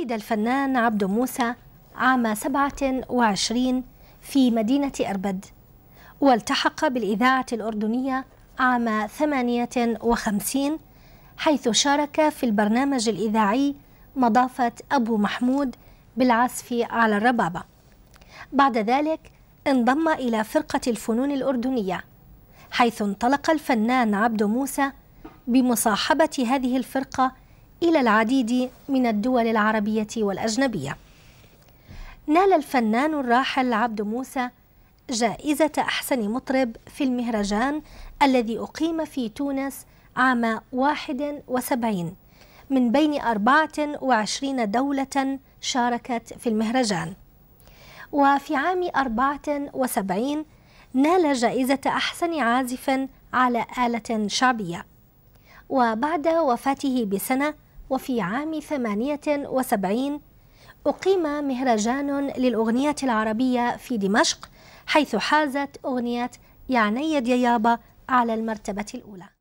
ولد الفنان عبد موسى عام 27 في مدينة أربد والتحق بالإذاعة الأردنية عام 58 حيث شارك في البرنامج الإذاعي مضافة أبو محمود بالعزف على الربابة بعد ذلك انضم إلى فرقة الفنون الأردنية حيث انطلق الفنان عبد موسى بمصاحبة هذه الفرقة إلى العديد من الدول العربية والأجنبية نال الفنان الراحل عبد موسى جائزة أحسن مطرب في المهرجان الذي أقيم في تونس عام 71 من بين 24 دولة شاركت في المهرجان وفي عام 74 نال جائزة أحسن عازف على آلة شعبية وبعد وفاته بسنة وفي عام 78 أقيم مهرجان للأغنية العربية في دمشق حيث حازت أغنية يعني يا يابا على المرتبة الأولى